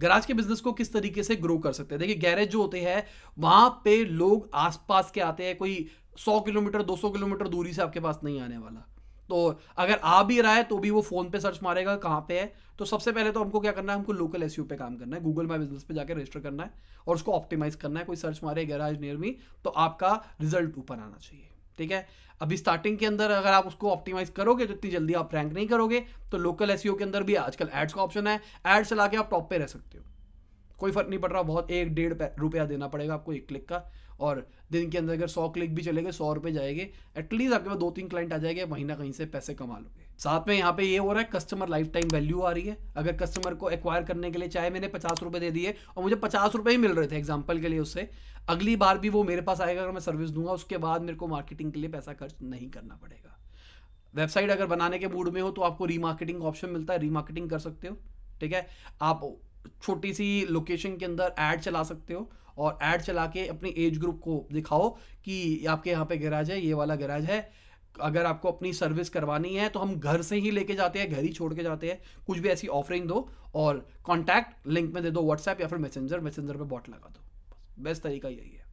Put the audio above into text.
garage के business को किस तरीके से ग्रो कर सकते हैं देखिए गैरेज जो होते हैं वहां पे लोग आसपास के आते हैं कोई 100 किलोमीटर 200 किलोमीटर दूरी से आपके पास नहीं आने वाला तो अगर आ भी रहा है तो भी वो फोन पे सर्च मारेगा कहाँ पे है तो सबसे पहले तो हमको क्या करना है हमको लोकल एस पे काम करना है गूगल माई बिजनेस पे जाकर रजिस्टर करना है और उसको ऑप्टिमाइज करना है कोई सर्च मारे गैराज नियर मी तो आपका रिजल्ट ऊपर आना चाहिए ठीक है अभी स्टार्टिंग के अंदर अगर आप उसको ऑप्टिमाइज करोगे तो इतनी जल्दी आप रैंक नहीं करोगे तो लोकल एस e के अंदर भी आजकल एड्स का ऑप्शन है एड्स चला के आप टॉप पे रह सकते हो कोई फ़र्क नहीं पड़ रहा बहुत एक डेढ़ रुपया देना पड़ेगा आपको एक क्लिक का और दिन के अंदर अगर सौ क्लिक भी चले गए सौ रुपये जाएंगे एटलीस्ट आपके पास दो तीन क्लाइंट आ जाएंगे महीना कहीं से पैसे कमा लोगे साथ में यहाँ पे ये हो रहा है कस्टमर लाइफ टाइम वैल्यू आ रही है अगर कस्टमर को एक्वायर करने के लिए चाहे मैंने पचास रुपये दे दिए और मुझे पचास रुपये ही मिल रहे थे एग्जाम्पल के लिए उससे अगली बार भी वो मेरे पास आएगा अगर मैं सर्विस दूंगा उसके बाद मेरे को मार्केटिंग के लिए पैसा खर्च नहीं करना पड़ेगा वेबसाइट अगर बनाने के मूड में हो तो आपको रीमार्केटिंग ऑप्शन मिलता है रीमार्केटिंग कर सकते हो ठीक है आप छोटी सी लोकेशन के अंदर ऐड चला सकते हो और ऐड चला के अपनी एज ग्रुप को दिखाओ कि आपके यहाँ पे गैराज है ये वाला गैराज है अगर आपको अपनी सर्विस करवानी है तो हम घर से ही लेके जाते हैं घर ही छोड़ के जाते हैं कुछ भी ऐसी ऑफरिंग दो और कॉन्टैक्ट लिंक में दे दो व्हाट्सएप या फिर मैसेंजर मैसेंजर पर बॉट लगा दो बेस्ट तरीका यही है